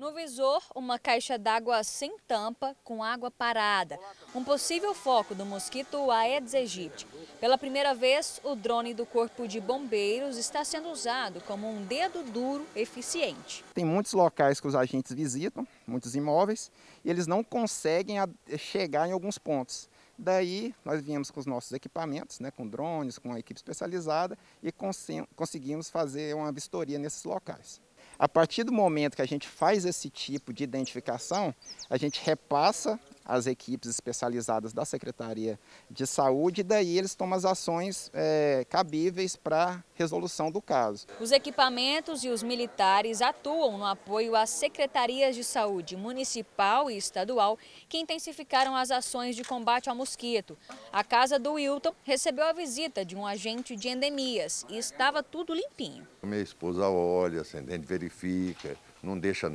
No visor, uma caixa d'água sem tampa, com água parada. Um possível foco do mosquito Aedes aegypti. Pela primeira vez, o drone do Corpo de Bombeiros está sendo usado como um dedo duro eficiente. Tem muitos locais que os agentes visitam, muitos imóveis, e eles não conseguem chegar em alguns pontos. Daí, nós viemos com os nossos equipamentos, né, com drones, com a equipe especializada, e conseguimos fazer uma vistoria nesses locais. A partir do momento que a gente faz esse tipo de identificação, a gente repassa as equipes especializadas da Secretaria de Saúde e daí eles tomam as ações é, cabíveis para resolução do caso. Os equipamentos e os militares atuam no apoio às secretarias de saúde municipal e estadual que intensificaram as ações de combate ao mosquito. A casa do Wilton recebeu a visita de um agente de endemias e estava tudo limpinho. Minha esposa olha, ascendente assim, verifica, não deixa,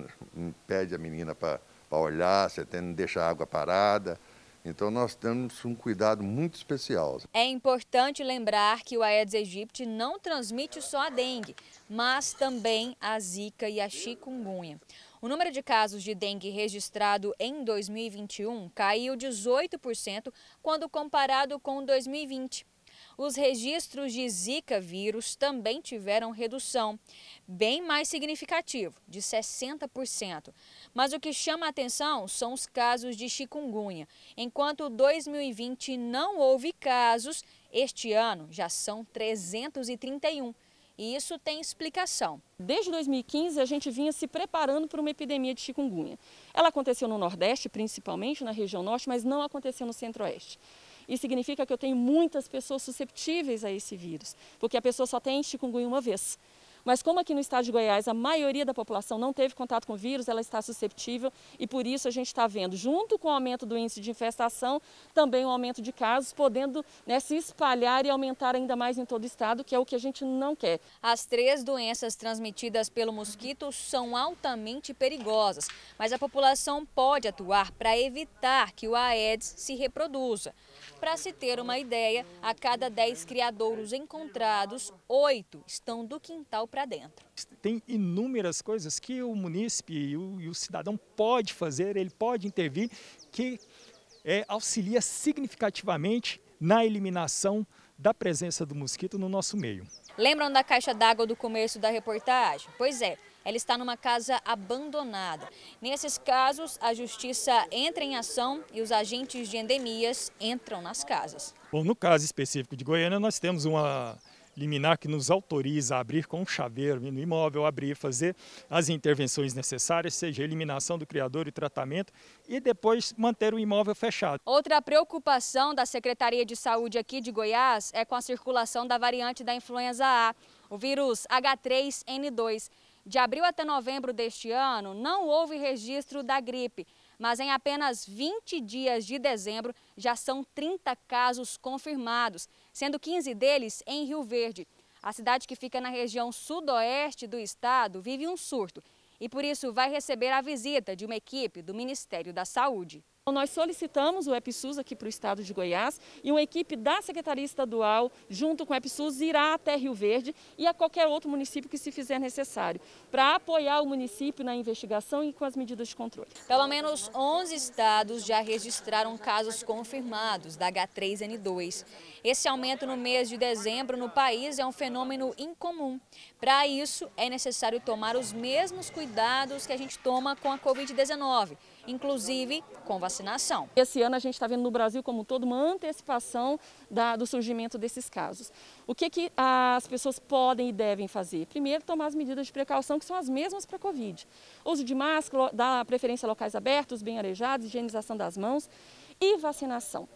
pede a menina para para olhar, você tem, deixar a água parada. Então nós temos um cuidado muito especial. É importante lembrar que o Aedes aegypti não transmite só a dengue, mas também a zika e a chikungunya. O número de casos de dengue registrado em 2021 caiu 18% quando comparado com 2020 os registros de Zika vírus também tiveram redução, bem mais significativo, de 60%. Mas o que chama a atenção são os casos de chikungunya. Enquanto 2020 não houve casos, este ano já são 331. E isso tem explicação. Desde 2015, a gente vinha se preparando para uma epidemia de chikungunya. Ela aconteceu no Nordeste, principalmente na região Norte, mas não aconteceu no Centro-Oeste. Isso significa que eu tenho muitas pessoas susceptíveis a esse vírus, porque a pessoa só tem chikungunya uma vez. Mas como aqui no estado de Goiás a maioria da população não teve contato com o vírus, ela está susceptível e por isso a gente está vendo, junto com o aumento do índice de infestação, também o um aumento de casos, podendo né, se espalhar e aumentar ainda mais em todo o estado, que é o que a gente não quer. As três doenças transmitidas pelo mosquito são altamente perigosas, mas a população pode atuar para evitar que o Aedes se reproduza. Para se ter uma ideia, a cada 10 criadouros encontrados, 8 estão do quintal para dentro. Tem inúmeras coisas que o munícipe e o, e o cidadão pode fazer, ele pode intervir, que é, auxilia significativamente na eliminação da presença do mosquito no nosso meio. Lembram da caixa d'água do começo da reportagem? Pois é, ela está numa casa abandonada. Nesses casos, a justiça entra em ação e os agentes de endemias entram nas casas. Bom, no caso específico de Goiânia, nós temos uma liminar que nos autoriza a abrir com um chaveiro no imóvel, abrir, fazer as intervenções necessárias, seja eliminação do criador e tratamento, e depois manter o imóvel fechado. Outra preocupação da Secretaria de Saúde aqui de Goiás é com a circulação da variante da influenza A, o vírus H3N2. De abril até novembro deste ano, não houve registro da gripe. Mas em apenas 20 dias de dezembro, já são 30 casos confirmados, sendo 15 deles em Rio Verde. A cidade que fica na região sudoeste do estado vive um surto e por isso vai receber a visita de uma equipe do Ministério da Saúde. Então, nós solicitamos o EPSUS aqui para o estado de Goiás e uma equipe da Secretaria Estadual, junto com o EPSUS, irá até Rio Verde e a qualquer outro município que se fizer necessário, para apoiar o município na investigação e com as medidas de controle. Pelo menos 11 estados já registraram casos confirmados da H3N2. Esse aumento no mês de dezembro no país é um fenômeno incomum. Para isso, é necessário tomar os mesmos cuidados que a gente toma com a Covid-19, inclusive com vacinação vacinação. Esse ano a gente está vendo no Brasil como todo uma antecipação da, do surgimento desses casos. O que, que as pessoas podem e devem fazer? Primeiro, tomar as medidas de precaução que são as mesmas para a Covid. Uso de máscara, dar preferência a locais abertos, bem arejados, higienização das mãos e vacinação.